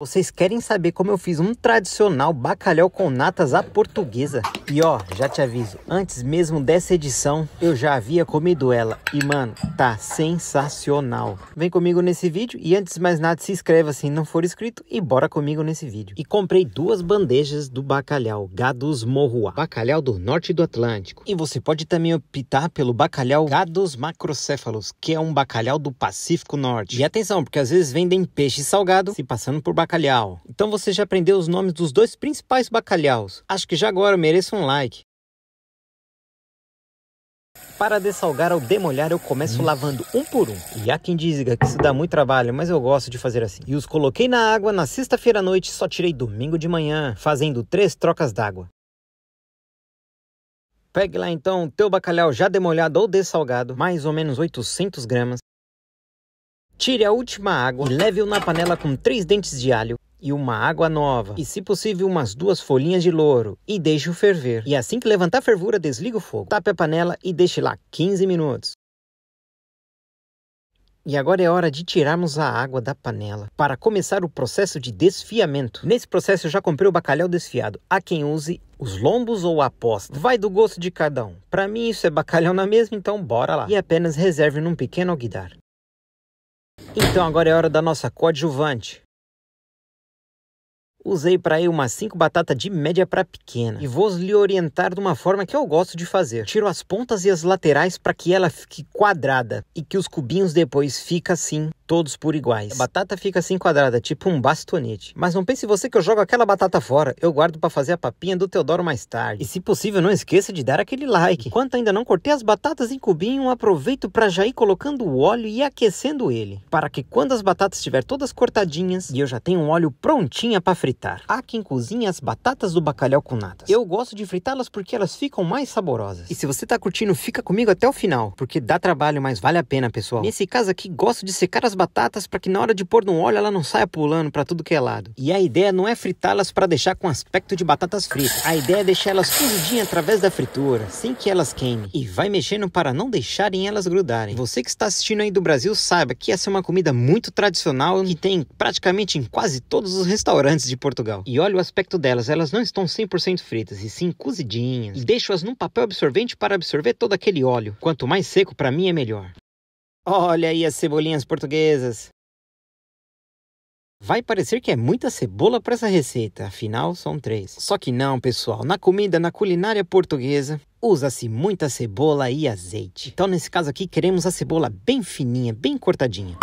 Vocês querem saber como eu fiz um tradicional bacalhau com natas à portuguesa? E ó, já te aviso, antes mesmo dessa edição, eu já havia comido ela. E mano, tá sensacional. Vem comigo nesse vídeo e antes de mais nada, se inscreva se não for inscrito e bora comigo nesse vídeo. E comprei duas bandejas do bacalhau Gados Morruá, bacalhau do norte do Atlântico. E você pode também optar pelo bacalhau Gados Macrocéfalos, que é um bacalhau do Pacífico Norte. E atenção, porque às vezes vendem peixe salgado se passando por bacalhau bacalhau. Então você já aprendeu os nomes dos dois principais bacalhaus. Acho que já agora mereço um like. Para dessalgar ou demolhar, eu começo lavando um por um. E há quem diga que isso dá muito trabalho, mas eu gosto de fazer assim. E os coloquei na água na sexta-feira à noite, só tirei domingo de manhã, fazendo três trocas d'água. Pegue lá então o teu bacalhau já demolhado ou dessalgado, mais ou menos 800 gramas. Tire a última água e leve-o na panela com três dentes de alho e uma água nova, e se possível umas duas folhinhas de louro, e deixe-o ferver. E assim que levantar a fervura, desliga o fogo. Tape a panela e deixe lá 15 minutos. E agora é hora de tirarmos a água da panela para começar o processo de desfiamento. Nesse processo eu já comprei o bacalhau desfiado. Há quem use os lombos ou a posta. Vai do gosto de cada um. Para mim isso é bacalhau na mesma, então bora lá. E apenas reserve num pequeno alguidar. Então agora é hora da nossa coadjuvante. Usei para aí umas 5 batatas de média para pequena e vou lhe orientar de uma forma que eu gosto de fazer. Tiro as pontas e as laterais para que ela fique quadrada e que os cubinhos depois fiquem assim, todos por iguais. A batata fica assim quadrada, tipo um bastonete. Mas não pense você que eu jogo aquela batata fora, eu guardo para fazer a papinha do Teodoro mais tarde. E se possível, não esqueça de dar aquele like. Enquanto ainda não cortei as batatas em cubinho, aproveito para já ir colocando o óleo e aquecendo ele, para que quando as batatas estiverem todas cortadinhas e eu já tenho um óleo prontinha para fritar, fritar. Há quem cozinha as batatas do bacalhau com natas. Eu gosto de fritá-las porque elas ficam mais saborosas. E se você tá curtindo, fica comigo até o final, porque dá trabalho, mas vale a pena, pessoal. Nesse caso aqui, gosto de secar as batatas para que na hora de pôr no óleo ela não saia pulando para tudo que é lado. E a ideia não é fritá-las para deixar com aspecto de batatas fritas. A ideia é deixar elas cozidinhas através da fritura, sem que elas queimem. E vai mexendo para não deixarem elas grudarem. Você que está assistindo aí do Brasil, saiba que essa é uma comida muito tradicional que tem praticamente em quase todos os restaurantes de Portugal. E olha o aspecto delas, elas não estão 100% fritas, e sim cozidinhas. E deixo-as num papel absorvente para absorver todo aquele óleo. Quanto mais seco, para mim é melhor. Olha aí as cebolinhas portuguesas. Vai parecer que é muita cebola para essa receita, afinal são três. Só que não, pessoal. Na comida, na culinária portuguesa, usa-se muita cebola e azeite. Então, nesse caso aqui, queremos a cebola bem fininha, bem cortadinha.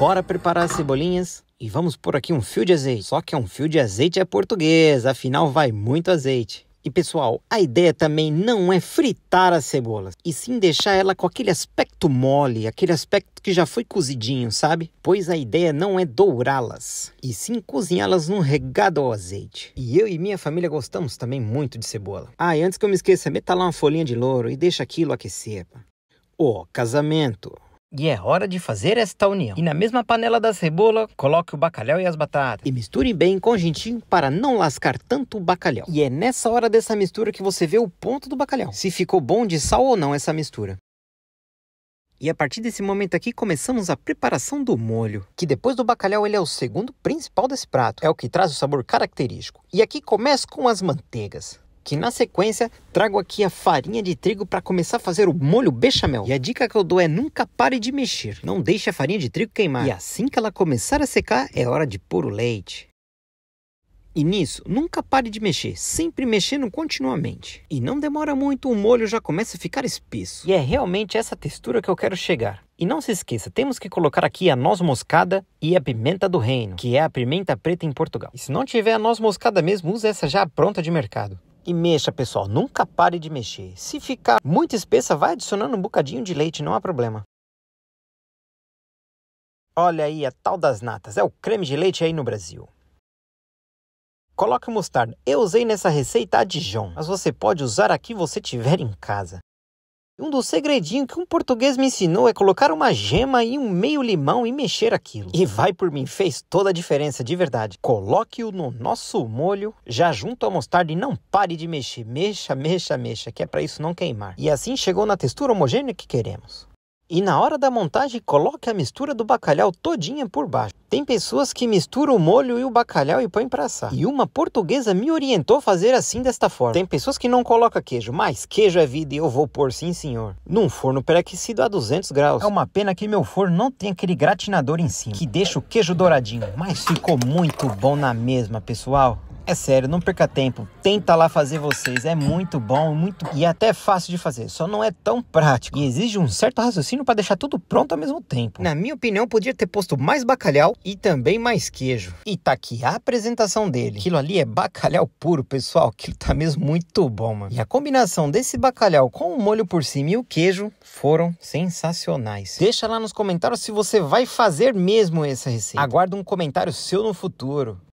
bora preparar as cebolinhas. E vamos por aqui um fio de azeite. Só que é um fio de azeite é português, afinal vai muito azeite. E pessoal, a ideia também não é fritar as cebolas, e sim deixar ela com aquele aspecto mole, aquele aspecto que já foi cozidinho, sabe? Pois a ideia não é dourá-las, e sim cozinhá-las num regado ao azeite. E eu e minha família gostamos também muito de cebola. Ah, e antes que eu me esqueça, meta lá uma folhinha de louro e deixa aquilo aquecer. Ó, oh, casamento! E é hora de fazer esta união. E na mesma panela da cebola, coloque o bacalhau e as batatas. E misture bem com jeitinho para não lascar tanto o bacalhau. E é nessa hora dessa mistura que você vê o ponto do bacalhau. Se ficou bom de sal ou não essa mistura. E a partir desse momento aqui começamos a preparação do molho, que depois do bacalhau ele é o segundo principal desse prato. É o que traz o sabor característico. E aqui começa com as manteigas que na sequência trago aqui a farinha de trigo para começar a fazer o molho bechamel. E a dica que eu dou é nunca pare de mexer, não deixe a farinha de trigo queimar. E assim que ela começar a secar, é hora de pôr o leite. E nisso, nunca pare de mexer, sempre mexendo continuamente. E não demora muito, o molho já começa a ficar espesso. E é realmente essa textura que eu quero chegar. E não se esqueça, temos que colocar aqui a noz moscada e a pimenta do reino, que é a pimenta preta em Portugal. E se não tiver a noz moscada mesmo, use essa já pronta de mercado e mexa, pessoal. Nunca pare de mexer. Se ficar muito espessa, vai adicionando um bocadinho de leite, não há problema. Olha aí a tal das natas, é o creme de leite aí no Brasil. Coloque mostarda. Eu usei nessa receita a Dijon, mas você pode usar aqui você tiver em casa. Um dos segredinhos que um português me ensinou é colocar uma gema e um meio limão e mexer aquilo. E vai por mim, fez toda a diferença, de verdade. Coloque-o no nosso molho, já junto à mostarda e não pare de mexer. Mexa, mexa, mexa, que é para isso não queimar. E assim chegou na textura homogênea que queremos. E na hora da montagem, coloque a mistura do bacalhau todinha por baixo. Tem pessoas que misturam o molho e o bacalhau e põem pra assar. E uma portuguesa me orientou a fazer assim desta forma. Tem pessoas que não colocam queijo, mas queijo é vida e eu vou pôr sim, senhor. Num forno pré-aquecido a 200 graus. É uma pena que meu forno não tem aquele gratinador em cima, que deixa o queijo douradinho. Mas ficou muito bom na mesma, pessoal. É sério, não perca tempo. Tenta lá fazer vocês. É muito bom, muito e até fácil de fazer. Só não é tão prático e exige um certo raciocínio para deixar tudo pronto ao mesmo tempo. Na minha opinião, podia ter posto mais bacalhau e também mais queijo. E tá aqui a apresentação dele. Aquilo ali é bacalhau puro, pessoal. Aquilo tá mesmo muito bom, mano. E a combinação desse bacalhau com o molho por cima e o queijo foram sensacionais. Deixa lá nos comentários se você vai fazer mesmo essa receita. Aguardo um comentário seu no futuro.